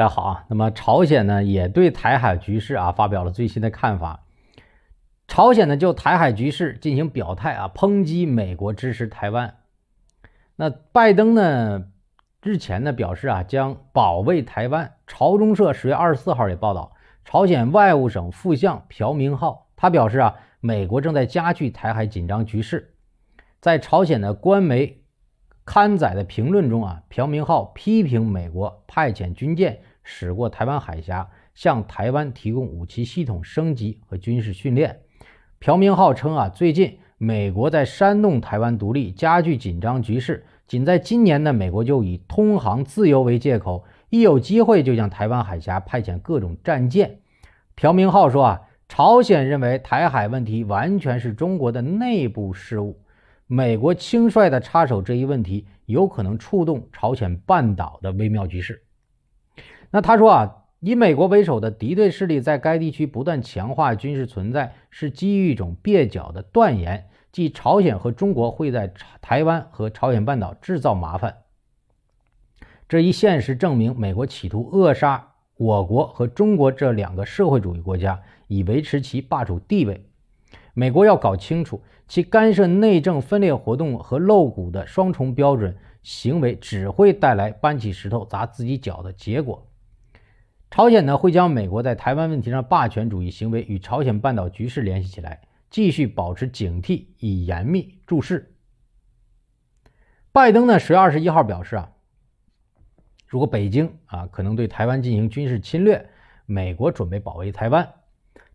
大家好啊，那么朝鲜呢也对台海局势啊发表了最新的看法。朝鲜呢就台海局势进行表态啊，抨击美国支持台湾。那拜登呢日前呢表示啊将保卫台湾。朝中社十月二十四号也报道，朝鲜外务省副相朴明浩他表示啊，美国正在加剧台海紧张局势。在朝鲜的官媒刊载的评论中啊，朴明浩批评美国派遣军舰。驶过台湾海峡，向台湾提供武器系统升级和军事训练。朴明浩称啊，最近美国在煽动台湾独立，加剧紧张局势。仅在今年呢，美国就以通航自由为借口，一有机会就向台湾海峡派遣各种战舰。朴明浩说啊，朝鲜认为台海问题完全是中国的内部事务，美国轻率地插手这一问题，有可能触动朝鲜半岛的微妙局势。那他说啊，以美国为首的敌对势力在该地区不断强化军事存在，是基于一种蹩脚的断言，即朝鲜和中国会在台湾和朝鲜半岛制造麻烦。这一现实证明，美国企图扼杀我国和中国这两个社会主义国家，以维持其霸主地位。美国要搞清楚，其干涉内政、分裂活动和露骨的双重标准行为，只会带来搬起石头砸自己脚的结果。朝鲜呢会将美国在台湾问题上霸权主义行为与朝鲜半岛局势联系起来，继续保持警惕以严密注视。拜登呢十月二十一号表示啊，如果北京啊可能对台湾进行军事侵略，美国准备保卫台湾。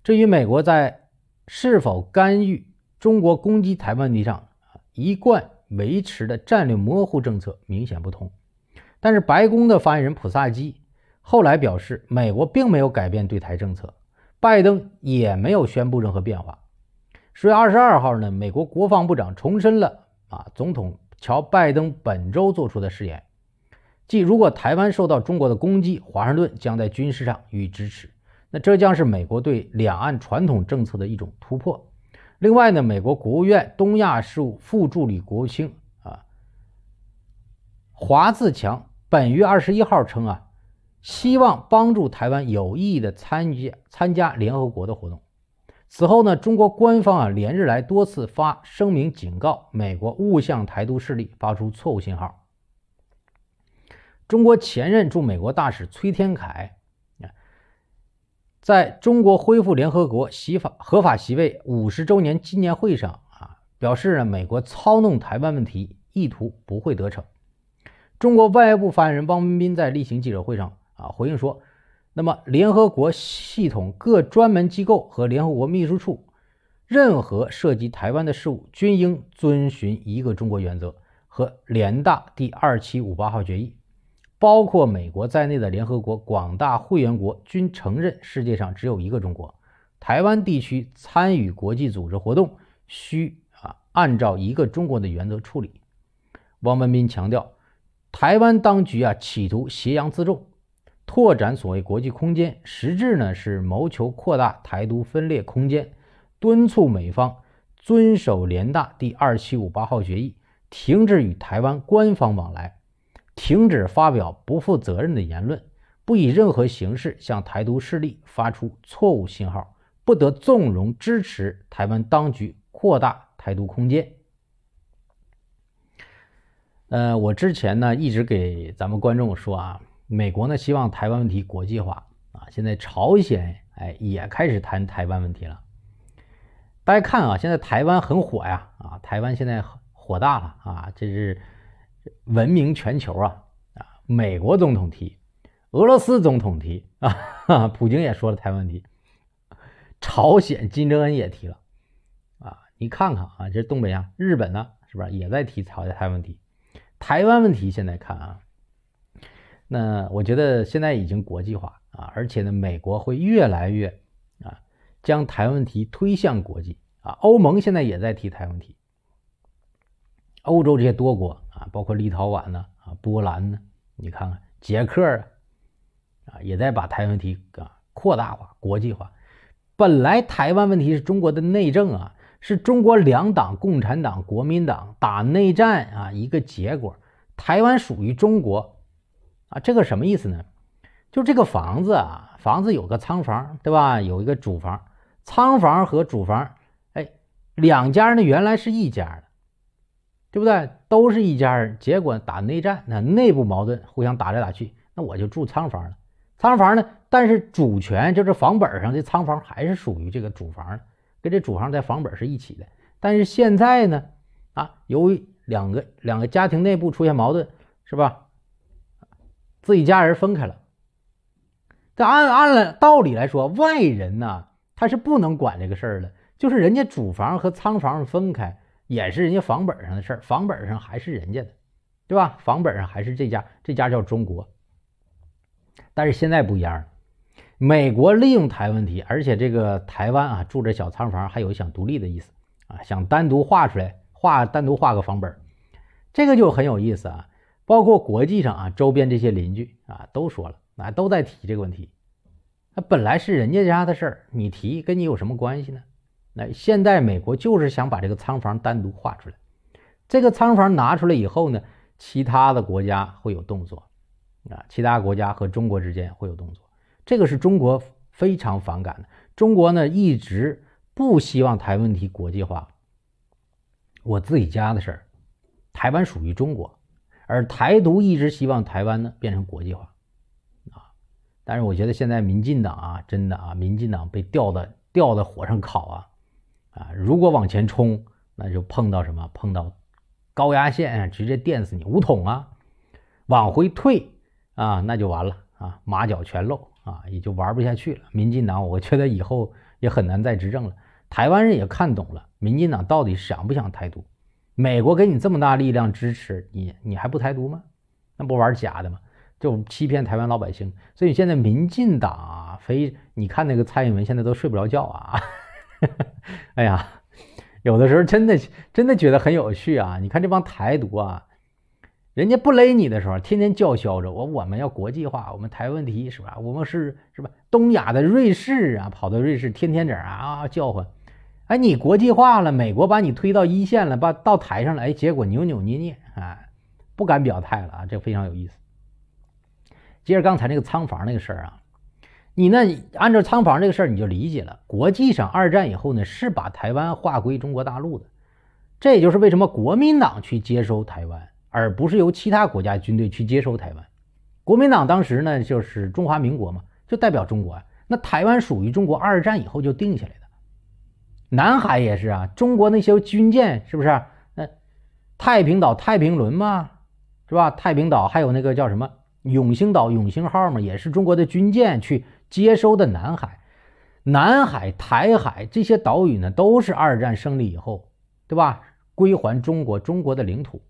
这与美国在是否干预中国攻击台湾问题上一贯维持的战略模糊政策明显不同。但是白宫的发言人普萨基。后来表示，美国并没有改变对台政策，拜登也没有宣布任何变化。十月二十二号呢，美国国防部长重申了啊，总统乔拜登本周做出的誓言，即如果台湾受到中国的攻击，华盛顿将在军事上予以支持。那这将是美国对两岸传统政策的一种突破。另外呢，美国国务院东亚事务副助理国务卿啊，华自强本月二十一号称啊。希望帮助台湾有意义的参加参加联合国的活动。此后呢，中国官方啊连日来多次发声明警告美国勿向台独势力发出错误信号。中国前任驻美国大使崔天凯啊，在中国恢复联合国席法合法席位五十周年纪念会上啊表示呢，美国操弄台湾问题意图不会得逞。中国外交部发言人汪文斌在例行记者会上。啊，回应说，那么联合国系统各专门机构和联合国秘书处，任何涉及台湾的事务均应遵循一个中国原则和联大第二七五八号决议，包括美国在内的联合国广大会员国均承认世界上只有一个中国，台湾地区参与国际组织活动需啊按照一个中国的原则处理。汪文斌强调，台湾当局啊企图挟洋自重。拓展所谓国际空间，实质呢是谋求扩大台独分裂空间，敦促美方遵守联大第二七五八号决议，停止与台湾官方往来，停止发表不负责任的言论，不以任何形式向台独势力发出错误信号，不得纵容支持台湾当局扩大台独空间。呃，我之前呢一直给咱们观众说啊。美国呢希望台湾问题国际化啊！现在朝鲜哎也开始谈台湾问题了。大家看啊，现在台湾很火呀啊！台湾现在火大了啊，这是闻名全球啊啊！美国总统提，俄罗斯总统提啊，普京也说了台湾问题，朝鲜金正恩也提了啊！你看看啊，这东北啊，日本呢是不是也在提朝鲜台问题？台湾问题现在看啊。那我觉得现在已经国际化啊，而且呢，美国会越来越啊，将台湾问题推向国际啊。欧盟现在也在提台湾问题，欧洲这些多国啊，包括立陶宛呢啊，波兰呢，你看看捷克啊啊，也在把台湾问题啊扩大化、国际化。本来台湾问题是中国的内政啊，是中国两党共产党国民党打内战啊一个结果，台湾属于中国。啊，这个什么意思呢？就这个房子啊，房子有个仓房，对吧？有一个主房，仓房和主房，哎，两家呢原来是一家的，对不对？都是一家人。结果打内战那内部矛盾互相打来打去，那我就住仓房了。仓房呢，但是主权就是房本上的仓房还是属于这个主房，跟这主房在房本是一起的。但是现在呢，啊，由于两个两个家庭内部出现矛盾，是吧？自己家人分开了，这按按了道理来说，外人呢他是不能管这个事儿的。就是人家主房和仓房分开，也是人家房本上的事儿，房本上还是人家的，对吧？房本上还是这家这家叫中国，但是现在不一样了，美国利用台问题，而且这个台湾啊住着小仓房，还有想独立的意思啊，想单独画出来，画单独画个房本，这个就很有意思啊。包括国际上啊，周边这些邻居啊，都说了，啊，都在提这个问题。那本来是人家家的事儿，你提跟你有什么关系呢？那现在美国就是想把这个仓房单独划出来。这个仓房拿出来以后呢，其他的国家会有动作啊，其他国家和中国之间会有动作。这个是中国非常反感的。中国呢，一直不希望台问题国际化。我自己家的事儿，台湾属于中国。而台独一直希望台湾呢变成国际化，啊，但是我觉得现在民进党啊，真的啊，民进党被吊的吊在火上烤啊，啊，如果往前冲，那就碰到什么？碰到高压线，直接电死你，五筒啊。往回退啊，那就完了啊，马脚全露啊，也就玩不下去了。民进党，我觉得以后也很难再执政了。台湾人也看懂了，民进党到底想不想台独？美国给你这么大力量支持你，你还不台独吗？那不玩假的吗？就欺骗台湾老百姓。所以现在民进党啊，非你看那个蔡英文现在都睡不着觉啊！哎呀，有的时候真的真的觉得很有趣啊！你看这帮台独啊，人家不勒你的时候，天天叫嚣着我我们要国际化，我们台湾问题是吧？我们是是吧？东亚的瑞士啊，跑到瑞士天天这儿啊叫唤。哎，你国际化了，美国把你推到一线了，把到台上了。哎，结果扭扭捏捏啊，不敢表态了啊，这非常有意思。接着刚才那个仓房那个事儿啊，你那按照仓房这个事儿你就理解了，国际上二战以后呢是把台湾划归中国大陆的，这也就是为什么国民党去接收台湾，而不是由其他国家军队去接收台湾。国民党当时呢就是中华民国嘛，就代表中国啊。那台湾属于中国，二战以后就定下来的。南海也是啊，中国那些军舰是不是？那太平岛、太平轮嘛，是吧？太平岛还有那个叫什么永兴岛、永兴号嘛，也是中国的军舰去接收的。南海、南海、台海这些岛屿呢，都是二战胜利以后，对吧？归还中国，中国的领土。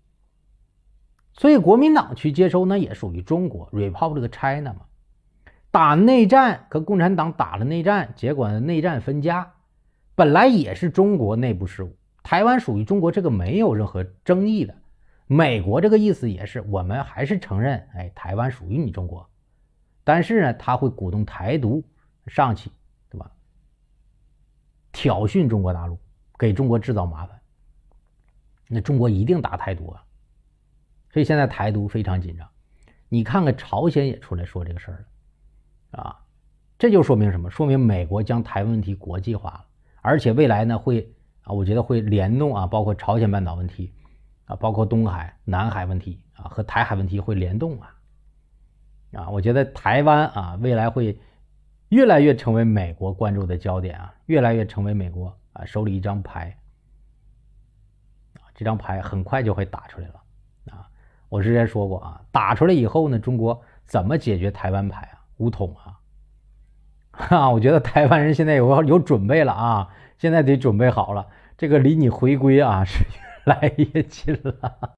所以国民党去接收，那也属于中国。r e p u b l i China 嘛，打内战，跟共产党打了内战，结果内战分家。本来也是中国内部事务，台湾属于中国，这个没有任何争议的。美国这个意思也是，我们还是承认，哎，台湾属于你中国，但是呢，他会鼓动台独上去，对吧？挑衅中国大陆，给中国制造麻烦。那中国一定打台独啊！所以现在台独非常紧张。你看看朝鲜也出来说这个事儿了，啊，这就说明什么？说明美国将台湾问题国际化了。而且未来呢会啊，我觉得会联动啊，包括朝鲜半岛问题啊，包括东海、南海问题啊，和台海问题会联动啊，啊，我觉得台湾啊未来会越来越成为美国关注的焦点啊，越来越成为美国啊手里一张牌啊，这张牌很快就会打出来了啊。我之前说过啊，打出来以后呢，中国怎么解决台湾牌啊？武统啊？啊，我觉得台湾人现在有有准备了啊，现在得准备好了，这个离你回归啊是越来越近了。